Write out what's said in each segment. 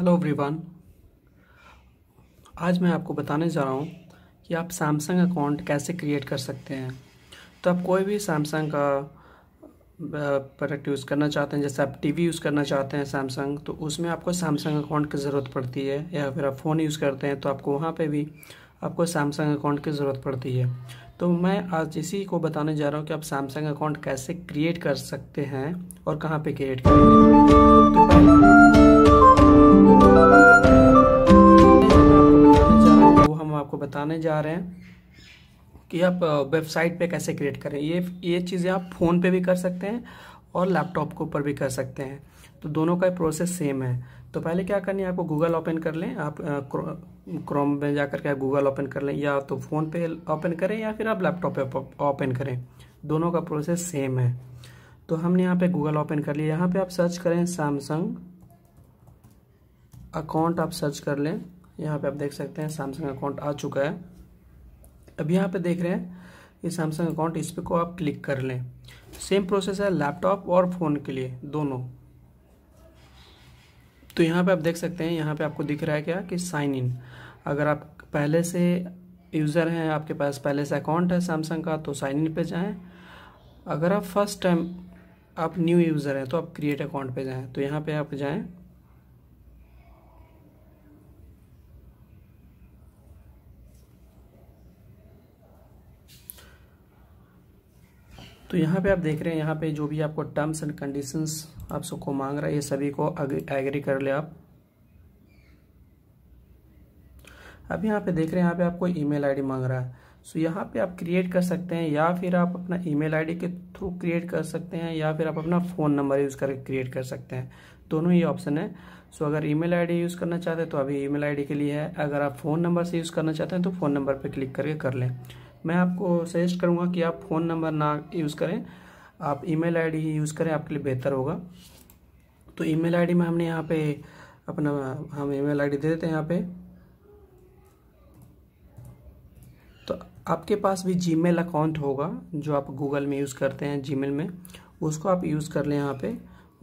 hello everyone आज मैं आपको बताने जा रहा हूँ कि आप सैमसंग अकाउंट कैसे क्रिएट कर सकते हैं तो आप कोई भी सैमसंग का प्रोडक्ट यूज़ करना चाहते हैं जैसे आप टीवी यूज़ करना चाहते हैं सैमसंग तो उसमें आपको सैमसंग अकाउंट की ज़रूरत पड़ती है या फिर आप फ़ोन यूज़ करते हैं तो आपको वहाँ पर भी आपको सैमसंग अकाउंट की ज़रूरत पड़ती है तो मैं आज इसी को बताने जा रहा हूँ कि आप सैमसंग अकाउंट कैसे क्रिएट कर सकते हैं और कहाँ पर क्रिएट करेंगे तो जा रहे हैं कि आप वेबसाइट पे कैसे क्रिएट करें ये ये चीज़ें आप फ़ोन पे भी कर सकते हैं और लैपटॉप के ऊपर भी कर सकते हैं तो दोनों का प्रोसेस सेम है तो पहले क्या करनी है आपको गूगल ओपन कर लें आप क्रोम में जा करके गूगल ओपन कर लें या तो फ़ोन पे ओपन करें या फिर आप लैपटॉप पे ओपन करें दोनों का प्रोसेस सेम है तो हमने यहाँ पे गूगल ओपन कर लिया यहाँ पे आप सर्च करें सैमसंग अकाउंट आप सर्च कर लें यहाँ पे आप देख सकते हैं सैमसंग अकाउंट आ चुका है अब यहाँ पे देख रहे हैं ये सैमसंग अकाउंट इस पर को आप क्लिक कर लें सेम प्रोसेस है लैपटॉप और फ़ोन के लिए दोनों तो यहाँ पे आप देख सकते हैं यहाँ पे आपको दिख रहा है क्या कि साइन इन अगर आप पहले से यूज़र हैं आपके पास पहले से अकाउंट है सैमसंग का तो साइन इन पर जाएँ अगर आप फर्स्ट टाइम आप न्यू यूज़र हैं तो आप क्रिएट अकाउंट पे जाएं तो यहाँ पे आप जाएँ तो यहाँ पे आप देख रहे हैं यहाँ पे जो भी आपको टर्म्स एंड कंडीशंस आप सबको मांग रहा है ये सभी को एग्री कर ले आप अब यहाँ पे देख रहे हैं यहाँ पे आपको ईमेल आईडी मांग रहा है सो so, यहाँ पे आप क्रिएट कर सकते हैं या फिर आप अपना ईमेल आईडी के थ्रू क्रिएट कर सकते हैं या फिर आप अपना फ़ोन नंबर यूज़ करके क्रिएट कर सकते हैं दोनों ही ऑप्शन है सो so, अगर ईमेल आईडी यूज़ करना चाहते हैं तो अभी ईमेल आईडी के लिए है अगर आप फ़ोन नंबर से यूज़ करना चाहते हैं तो फ़ोन नंबर पर क्लिक करके कर लें मैं आपको सजेस्ट करूँगा कि आप फ़ोन नंबर ना यूज़ करें आप ईमेल आईडी ही यूज़ करें आपके लिए बेहतर होगा तो ईमेल आईडी में हमने यहाँ पे अपना हम ईमेल आईडी दे देते हैं यहाँ पे तो आपके पास भी जीमेल अकाउंट होगा जो आप गूगल में यूज़ करते हैं जीमेल में उसको आप यूज़ कर लें यहाँ पे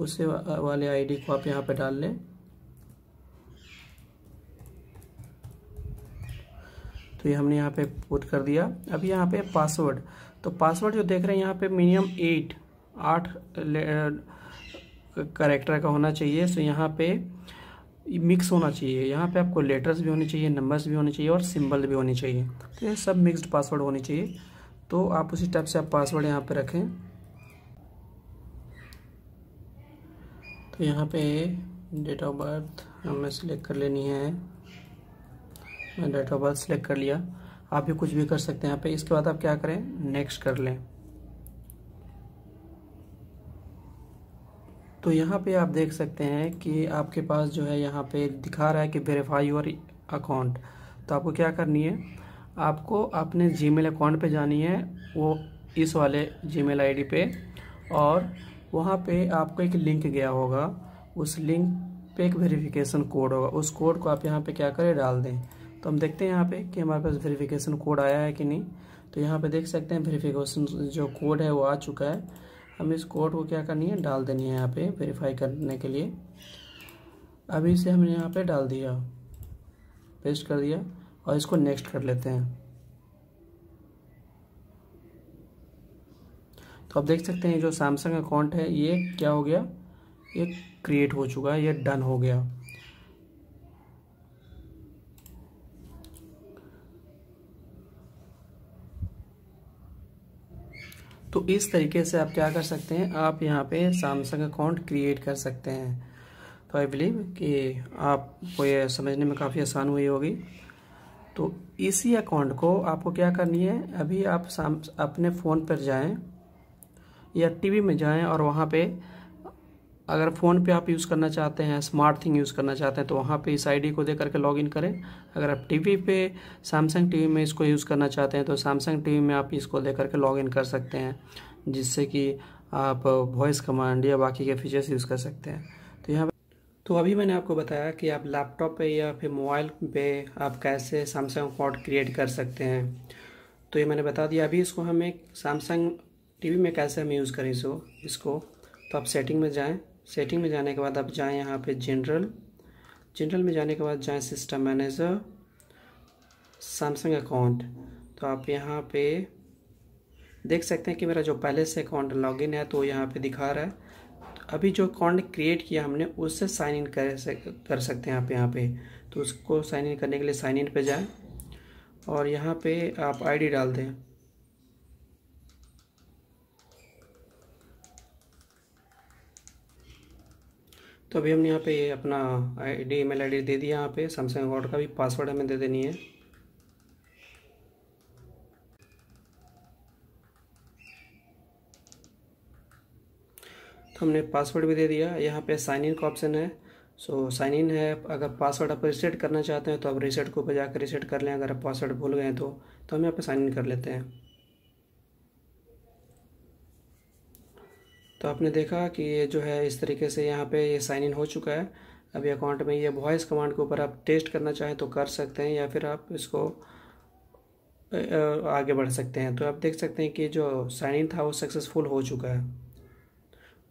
उससे वाले आईडी को आप यहाँ पे डाल लें तो ये हमने यहाँ पे पुट कर दिया अब यहाँ पे पासवर्ड तो पासवर्ड जो देख रहे हैं यहाँ पे मिनिमम एट आठ करेक्टर का होना चाहिए सो यहाँ पे मिक्स होना चाहिए यहाँ पे आपको लेटर्स भी होने चाहिए नंबर्स भी होने चाहिए और सिंबल भी होने चाहिए तो ये सब मिक्सड पासवर्ड होने चाहिए तो आप उसी टाइप से आप पासवर्ड यहाँ पे रखें तो यहाँ पे डेट ऑफ बर्थ हमें सेलेक्ट कर लेनी है मैंने डाटा बर्थ सेलेक्ट कर लिया आप भी कुछ भी कर सकते हैं यहाँ पे इसके बाद आप क्या करें नेक्स्ट कर लें तो यहाँ पे आप देख सकते हैं कि आपके पास जो है यहाँ पे दिखा रहा है कि वेरीफाई योर अकाउंट तो आपको क्या करनी है आपको अपने मेल अकाउंट पर जानी है वो इस वाले आई डी पे और वहाँ पे आपको एक लिंक गया होगा उस लिंक पे एक वेरिफिकेशन कोड होगा उस कोड को आप यहाँ पे क्या करें डाल दें तो हम देखते हैं यहाँ पे कि हमारे पास वेरिफिकेशन कोड आया है कि नहीं तो यहाँ पे देख सकते हैं वेरिफिकेशन जो कोड है वो आ चुका है हम इस कोड को क्या करनी है डाल देनी है यहाँ पे वेरीफाई करने के लिए अभी इसे हमने यहाँ पे डाल दिया पेस्ट कर दिया और इसको नेक्स्ट कर लेते हैं तो आप देख सकते हैं जो सैमसंग अकाउंट है ये क्या हो गया ये क्रिएट हो चुका है ये डन हो गया तो इस तरीके से आप क्या कर सकते हैं आप यहाँ पे सैमसंग अकाउंट क्रिएट कर सकते हैं तो आई बिलीव कि आपको ये समझने में काफ़ी आसान हुई होगी तो इसी अकाउंट को आपको क्या करनी है अभी आप अपने फ़ोन पर जाएं या टीवी में जाएं और वहाँ पे अगर फ़ोन पे आप यूज़ करना चाहते हैं स्मार्ट थिंग यूज़ करना चाहते हैं तो वहाँ पे इस आईडी को दे करके लॉगिन करें अगर आप टीवी पे सैमसंग टीवी में इसको यूज़ करना चाहते हैं तो सैमसंग टीवी में आप इसको दे करके लॉगिन कर सकते हैं जिससे कि आप वॉइस कमांड या बाकी के फीचर्स यूज़ कर सकते हैं तो यहाँ तो अभी मैंने आपको बताया कि आप लैपटॉप पर या फिर मोबाइल पर आप कैसे सैमसंग अकाउंट क्रिएट कर सकते हैं तो ये मैंने बता दिया अभी इसको हमें सैमसंग टी में कैसे हम यूज़ करें इसको इसको तो आप सेटिंग में जाएँ सेटिंग में जाने के बाद आप जाएँ यहाँ पे जनरल जनरल में जाने के बाद जाएँ सिस्टम मैनेजर सैमसंग अकाउंट तो आप यहाँ पे देख सकते हैं कि मेरा जो पहले से अकाउंट लॉगिन है तो यहाँ पे दिखा रहा है तो अभी जो अकाउंट क्रिएट किया हमने उससे साइन इन कर कर सकते हैं आप यहाँ पे तो उसको साइन इन करने के लिए साइन इन पे जाएं और यहाँ पे आप आईडी डाल दें तो अभी हमने यहाँ पे ये अपना आईडी ईमेल आईडी दे दी यहाँ पे सैमसंग अकाउंट का भी पासवर्ड हमें दे देनी है तो हमने पासवर्ड भी दे दिया यहाँ पे साइन इन का ऑप्शन है सो साइन इन है अगर पासवर्ड आप रिसेट करना चाहते हैं तो आप रिसेट के ऊपर जाकर रिसेट कर लें अगर आप पासवर्ड भूल गए तो तो हम यहाँ पे साइन इन कर लेते हैं तो आपने देखा कि ये जो है इस तरीके से यहाँ पे ये साइन इन हो चुका है अभी अकाउंट में ये वॉइस कमांड के ऊपर आप टेस्ट करना चाहें तो कर सकते हैं या फिर आप इसको आगे बढ़ सकते हैं तो आप देख सकते हैं कि जो साइन इन था वो सक्सेसफुल हो चुका है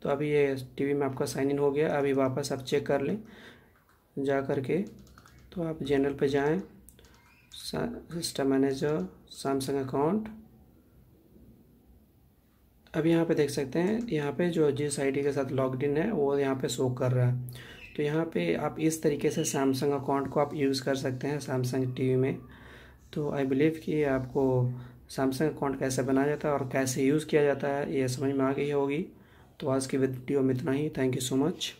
तो अभी ये टीवी में आपका साइन इन हो गया अभी वापस आप चेक कर लें जा कर के तो आप जनरल पे जाएं सिस्टम मैनेजर सैमसंग अकाउंट अब यहाँ पे देख सकते हैं यहाँ पे जो जिस आई के साथ लॉग इन है वो यहाँ पे शो कर रहा है तो यहाँ पे आप इस तरीके से सैमसंग अकाउंट को आप यूज़ कर सकते हैं सैमसंग टीवी में तो आई बिलीव कि आपको सैमसंग अकाउंट कैसे बनाया जाता है और कैसे यूज़ किया जाता है ये समझ में आ गई होगी तो आज की वीडियो में इतना ही थैंक यू सो मच